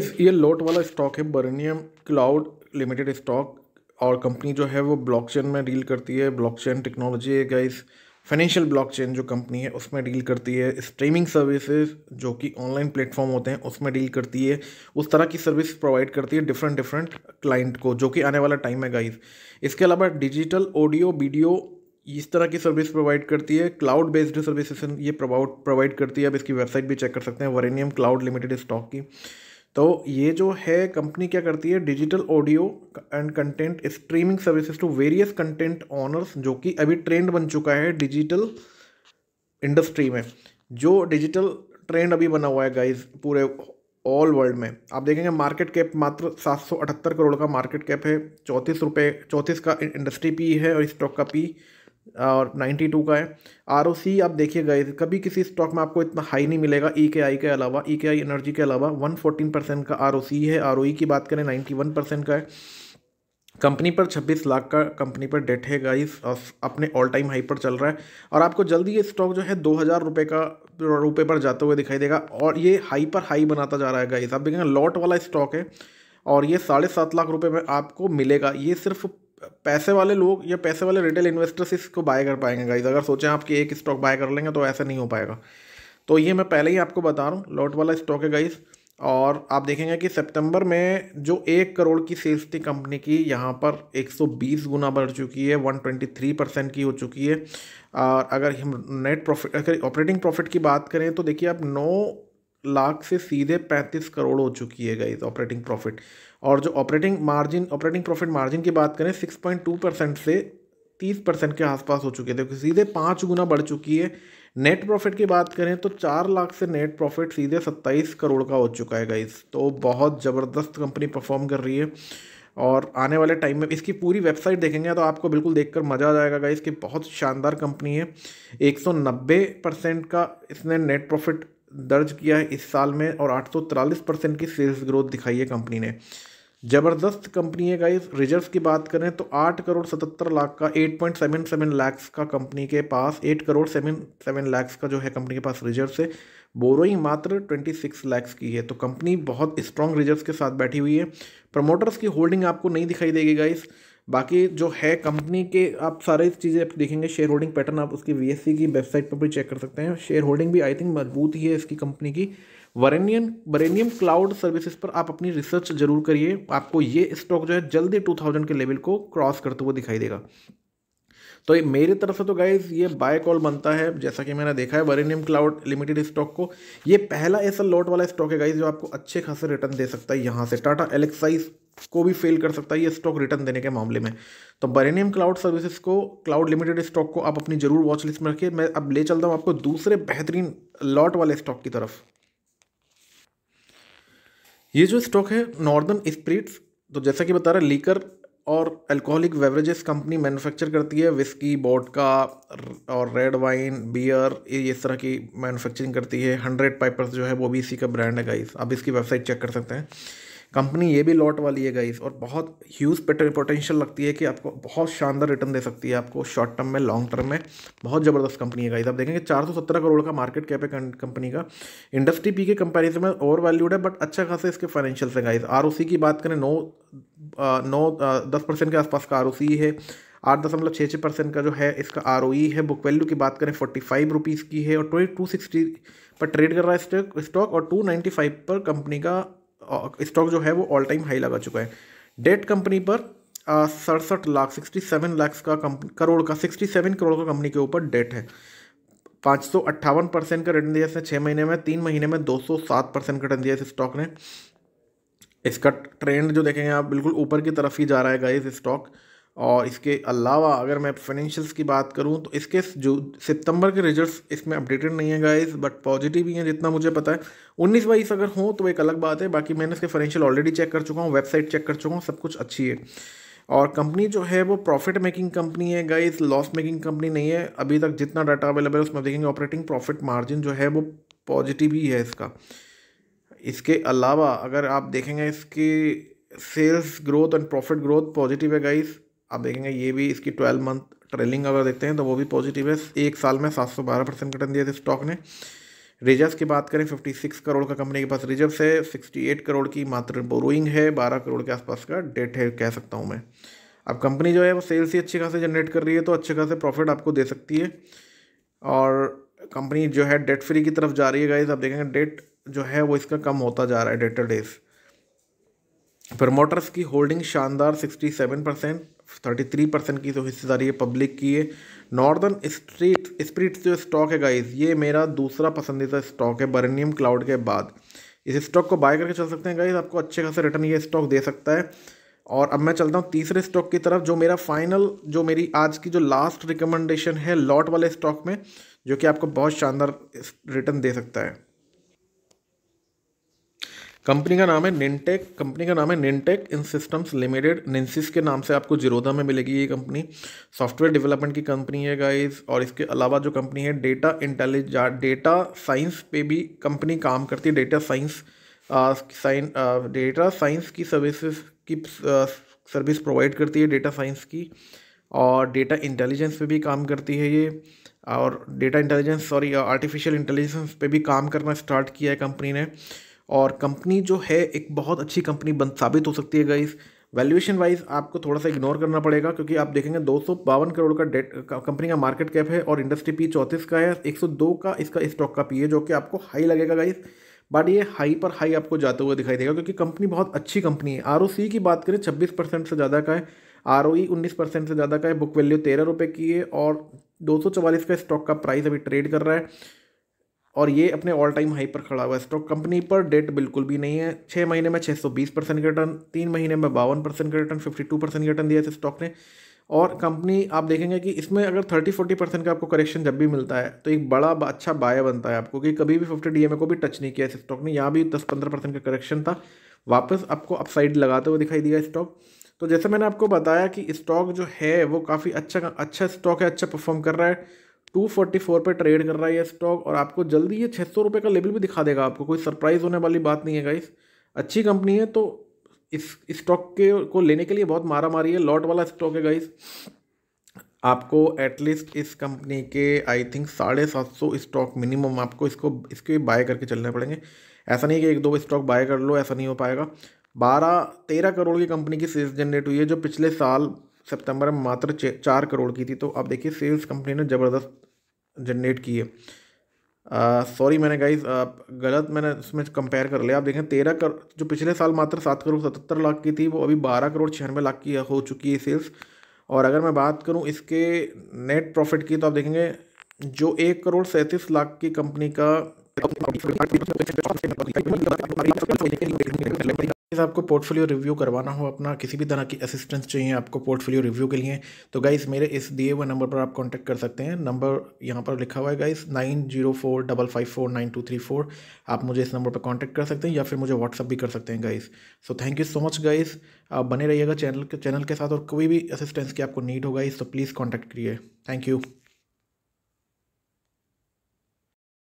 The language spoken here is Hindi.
इस ये लोट वाला स्टॉक है बर्नियम क्लाउड लिमिटेड स्टॉक और कंपनी जो है वो ब्लॉकचेन में डील करती है ब्लॉकचेन टेक्नोलॉजी है गाइस फाइनेंशियल ब्लॉकचेन जो कंपनी है उसमें डील करती है स्ट्रीमिंग सर्विसेज जो कि ऑनलाइन प्लेटफॉर्म होते हैं उसमें डील करती है उस तरह की सर्विस प्रोवाइड करती है डिफरेंट डिफरेंट क्लाइंट को जो कि आने वाला टाइम है गाइस इसके अलावा डिजिटल ऑडियो वीडियो इस तरह की सर्विस प्रोवाइड करती है क्लाउड बेस्ड सर्विसेज ये प्रोवाइड करती है अब इसकी वेबसाइट भी चेक कर सकते हैं वरेनियम क्लाउड लिमिटेड स्टॉक की तो ये जो है कंपनी क्या करती है digital audio and content streaming services to various content owners जो कि अभी ट्रेंड बन चुका है डिजिटल इंडस्ट्री में जो डिजिटल ट्रेंड अभी बना हुआ है गाइज पूरे ऑल वर्ल्ड में आप देखेंगे मार्केट कैप मात्र सात सौ अठहत्तर करोड़ का मार्केट कैप है चौंतीस रुपये चौंतीस का इंडस्ट्री पी है और स्टॉक का पी और 92 का है आर आप देखिए गए कभी किसी स्टॉक में आपको इतना हाई नहीं मिलेगा ई के आई के अलावा ई के आई एनर्जी के अलावा 114 परसेंट का आर है आर e की बात करें 91 परसेंट का है कंपनी पर 26 लाख का कंपनी पर डेट है गाइस और अपने ऑल टाइम हाई पर चल रहा है और आपको जल्दी ये स्टॉक जो है दो हज़ार रुपये का रुपये पर जाते हुए दिखाई देगा और ये हाई पर हाई बनाता जा रहा है गाइस आप देखेंगे लॉट वाला स्टॉक है और ये साढ़े सात लाख रुपये में आपको मिलेगा ये सिर्फ पैसे वाले लोग या पैसे वाले रिटेल इन्वेस्टर्स इसको बाय कर पाएंगे गाइज अगर सोचें आप कि एक स्टॉक बाय कर लेंगे तो ऐसा नहीं हो पाएगा तो ये मैं पहले ही आपको बता रहा हूँ लॉट वाला स्टॉक है गाइज और आप देखेंगे कि सितंबर में जो एक करोड़ की सेल्स थी कंपनी की यहाँ पर 120 गुना बढ़ चुकी है 123 परसेंट की हो चुकी है और अगर हम नेट प्रॉफिट अगर ऑपरेटिंग प्रॉफिट की बात करें तो देखिए आप नौ लाख से सीधे पैंतीस करोड़ हो चुकी है गाइज ऑपरेटिंग प्रॉफिट और जो operating margin operating profit margin की बात करें सिक्स पॉइंट टू परसेंट से तीस परसेंट के आसपास हो चुके थे क्योंकि सीधे पाँच गुना बढ़ चुकी है नेट प्रॉफिट की बात करें तो चार लाख से नेट प्रॉफिट सीधे सत्ताईस करोड़ का हो चुका है गाइज तो बहुत ज़बरदस्त कंपनी परफॉर्म कर रही है और आने वाले टाइम में इसकी पूरी वेबसाइट देखेंगे तो आपको बिल्कुल देखकर मज़ा आ जाएगा गाइस कि बहुत शानदार कंपनी है एक परसेंट का इसने नेट प्रॉफिट दर्ज किया है इस साल में और आठ परसेंट की सेल्स ग्रोथ दिखाई है कंपनी ने ज़बरदस्त कंपनी है गाइस रिजर्व की बात करें तो आठ करोड़ सतहत्तर लाख का eight point seven seven lakhs का कंपनी के पास eight crore seven seven lakhs का जो है कंपनी के पास रिजर्व है बोरोइंग मात्र ट्वेंटी सिक्स लैक्स की है तो कंपनी बहुत स्ट्रॉन्ग रिजर्व के साथ बैठी हुई है प्रमोटर्स की होल्डिंग आपको नहीं दिखाई देगी गाइस बाकी जो है कंपनी के आप सारे चीज़ें आप देखेंगे शेयर होल्डिंग पैटर्न आप उसकी वी की वेबसाइट पर भी चेक कर सकते हैं शेयर होल्डिंग भी आई थिंक मजबूत ही है इसकी कंपनी की वरेनियन वरेनियम क्लाउड सर्विसेज पर आप अपनी रिसर्च जरूर करिए आपको ये स्टॉक जो है जल्दी टू थाउजेंड के लेवल को क्रॉस करते हुए दिखाई देगा तो ये मेरी तरफ से तो गाइज ये बाय कॉल बनता है जैसा कि मैंने देखा है वरेनियम क्लाउड लिमिटेड स्टॉक को ये पहला ऐसा लॉट वाला स्टॉक है गाइज जो आपको अच्छे खासे रिटर्न दे सकता है यहाँ से टाटा एलेक्साइज को भी फेल कर सकता है ये स्टॉक रिटर्न देने के मामले में तो बरेनियम क्लाउड सर्विसेज को क्लाउड लिमिटेड स्टॉक को आप अपनी जरूर वॉच लिस्ट में रखिए मैं अब ले चलता हूँ आपको दूसरे बेहतरीन लॉट वाले स्टॉक की तरफ ये जो स्टॉक है नॉर्दर्न स्प्रिट्स तो जैसा कि बता रहा लीकर और अल्कोहलिक बेवरेजेस कंपनी मैन्युफैक्चर करती है विस्की बोटका और रेड वाइन बियर ये इस तरह की मैन्युफैक्चरिंग करती है हंड्रेड पाइपर्स जो है वो भी इसी का ब्रांड है गाइस आप इसकी वेबसाइट चेक कर सकते हैं कंपनी ये भी लॉट वाली है गाइस और बहुत ह्यूज पोटेंशियल लगती है कि आपको बहुत शानदार रिटर्न दे सकती है आपको शॉर्ट टर्म में लॉन्ग टर्म में बहुत ज़बरदस्त कंपनी है गाइस आप देखेंगे चार सौ सत्रह करोड़ का मार्केट कैप है कंपनी का इंडस्ट्री पी के कंपेरिजन में ओवर वैल्यूड है बट अच्छा खासा इसके फाइनेंशियल है गाइस आर की बात करें नौ नौ दस परसेंट के आसपास का आर है आठ दशमलव छः छः परसेंट का जो है इसका आर e है बुक वैल्यू की बात करें फोर्टी फाइव रुपीज़ की है और ट्वेंटी टू सिक्सटी पर ट्रेड कर रहा है स्टॉक और टू नाइन्टी फाइव पर कंपनी का स्टॉक जो है वो ऑल टाइम हाई लगा चुका है डेट कंपनी पर सड़सठ लाख सिक्सटी सेवन लाख का करोड़ का सिक्सटी सेवन करोड़ का कंपनी के ऊपर डेट है पाँच सौ अट्ठावन परसेंट का रिटर्न दिया इसने छः महीने में तीन महीने में दो सौ सात परसेंट का रिटर्न दिया इस स्टॉक ने इसका ट्रेंड जो देखेंगे आप बिल्कुल ऊपर की तरफ ही जा रहा है गाइस स्टॉक और इसके अलावा अगर मैं फाइनेंशियल्स की बात करूँ तो इसके जो सितंबर के रिजल्ट्स इसमें अपडेटेड नहीं है गाइस बट पॉजिटिव ही हैं जितना मुझे पता है उन्नीस बाईस अगर हों तो एक अलग बात है बाकी मैंने इसके फाइनेंशियल ऑलरेडी चेक कर चुका हूँ वेबसाइट चेक कर चुका हूँ सब कुछ अच्छी है और कंपनी जो है वो प्रॉफिट मेकिंग कंपनी है गाइस लॉस मेकिंग कंपनी नहीं है अभी तक जितना डाटा अवेलेबल है उसमें देखेंगे ऑपरेटिंग प्रॉफिट मार्जिन जो है वो पॉजिटिव ही है इसका इसके अलावा अगर आप देखेंगे इसके sales growth and profit growth positive है गाइज़ आप देखेंगे ये भी इसकी ट्वेल्व मंथ ट्रेलिंग अगर देखते हैं तो वो भी पॉजिटिव है एक साल में सात सौ बारह परसेंट रिटर्न दिया था स्टॉक ने रिजर्व की बात करें फिफ्टी सिक्स करोड़ का कंपनी के पास रिजर्व है सिक्सटी एट करोड़ की मात्र बोरोइंग है बारह करोड़ के आसपास का डेट है कह सकता हूँ मैं अब कंपनी जो है वो सेल्स ही अच्छी खासे जनरेट कर रही है तो अच्छे खासे प्रॉफिट आपको दे सकती है और कंपनी जो है डेट फ्री की तरफ जा रही है गाइज आप देखेंगे डेट जो है वो इसका कम होता जा रहा है डेटर डेज प्रमोटर्स की होल्डिंग शानदार sixty seven percent thirty three percent की जो तो हिस्सेदारी है पब्लिक की है नॉर्दर्न स्ट्रीट स्प्रिट जो स्टॉक है गाइस ये मेरा दूसरा पसंदीदा स्टॉक है बर्नियम क्लाउड के बाद इस स्टॉक को बाय करके चल सकते हैं गाइस आपको अच्छे खासे रिटर्न ये स्टॉक दे सकता है और अब मैं चलता हूँ तीसरे स्टॉक की तरफ जो मेरा फाइनल जो मेरी आज की जो लास्ट रिकमेंडेशन है लॉट वाले स्टॉक में जो कि आपको बहुत शानदार रिटर्न दे सकता है कंपनी का नाम है निनटेक कंपनी का नाम है निनटेक इन सिस्टम्स लिमिटेड निन्सिस के नाम से आपको जिरोदा में मिलेगी ये कंपनी सॉफ्टवेयर डेवलपमेंट की कंपनी है गाइस और इसके अलावा जो कंपनी है डेटा इंटेलिज डेटा साइंस पे भी कंपनी काम करती है data science science data science की सर्विसेज की सर्विस प्रोवाइड करती है डेटा साइंस की और डेटा इंटेलिजेंस पे भी काम करती है ये और data intelligence sorry artificial intelligence पे भी काम करना स्टार्ट किया है कंपनी ने और कंपनी जो है एक बहुत अच्छी कंपनी बन साबित हो सकती है गाइस वैल्यूएशन वाइज आपको थोड़ा सा इग्नोर करना पड़ेगा क्योंकि आप देखेंगे दो करोड़ का डेट कंपनी का मार्केट कैप है और इंडस्ट्री पी चौंतीस का है 102 का इसका स्टॉक का पी है जो कि आपको हाई लगेगा गाइस बट ये हाई पर हाई आपको जाते हुए दिखाई देगा क्योंकि कंपनी बहुत अच्छी कंपनी है आर की बात करें छब्बीस परसेंट से ज़्यादा का है आर ओ e उन्नीस परसेंट से ज़्यादा का है बुक वैल्यू तेरह रुपये की है और दो सौ चवालीस का स्टॉक का प्राइस अभी ट्रेड कर रहा है और ये अपने ऑल टाइम हाई पर खड़ा हुआ है स्टॉक कंपनी पर डेट बिल्कुल भी नहीं है छः महीने में छः सौ बीस परसेंट का रिटर्न तीन महीने में बावन परसेंट का रिटर्न फिफ्टी टू परसेंट का रिटर्न दिया इस स्टॉक ने और कंपनी आप देखेंगे कि इसमें अगर थर्टी फोर्टी परसेंट का आपको करेक्शन जब भी मिलता है तो एक बड़ा अच्छा बाय बनता है आपको कि कभी भी फिफ्टी डी को भी टच नहीं किया इस स्टॉक ने यहाँ भी दस पंद्रह परसेंट का करेक्शन था वापस आपको अपसाइड लगाते हुए दिखाई दिया स्टॉक तो जैसे मैंने आपको बताया कि स्टॉक जो है वो काफ़ी अच्छा अच्छा स्टॉक है अच्छा परफॉर्म कर रहा है टू फोर्टी फोर पर ट्रेड कर रहा है ये स्टॉक और आपको जल्दी ये छः सौ रुपये का लेवल भी दिखा देगा आपको कोई सरप्राइज़ होने वाली बात नहीं है गाइस अच्छी कंपनी है तो इस स्टॉक के को लेने के लिए बहुत मारा मारी है लॉट वाला स्टॉक है गाइस आपको एटलीस्ट इस कंपनी के आई थिंक साढ़े सात सौ स्टॉक मिनिमम आपको इसको इसके बाय करके चलने पड़ेंगे ऐसा नहीं कि एक दो स्टॉक बाय कर लो ऐसा नहीं हो पाएगा बारह तेरह करोड़ की कंपनी की सेल्स जनरेट हुई है जो पिछले साल सितंबर में मात्र चार करोड़ की थी तो आप देखिए सेल्स कंपनी ने ज़बरदस्त जनरेट किए सॉरी मैंने गाइज आप गलत मैंने उसमें कंपेयर कर लिया आप देखें तेरह कर जो पिछले साल मात्र सात करोड़ सतहत्तर लाख की थी वो अभी बारह करोड़ छियानवे लाख की हो चुकी है सेल्स और अगर मैं बात करूँ इसके नेट प्रॉफिट की तो आप देखेंगे जो एक करोड़ सैंतीस लाख की कंपनी का गाइज़ आपको पोर्टफोलियो रिव्यू करवाना हो अपना किसी भी तरह की असिस्टेंस चाहिए आपको पोर्टफोलियो रिव्यू के लिए तो गाइज़ मेरे इस दिए हुए नंबर पर आप कांटेक्ट कर सकते हैं नंबर यहाँ पर लिखा हुआ है guys nine zero four double five four nine two three four आप मुझे इस नंबर पर कांटेक्ट कर सकते हैं या फिर मुझे व्हाट्सअप भी कर सकते हैं guys so thank you so much guys आप बने रहिएगा चैनल के चैनल के साथ और कोई भी असिस्टेंस की आपको नीड हो गाइज़ तो प्लीज़ कॉन्टैक्ट करिए थैंक यू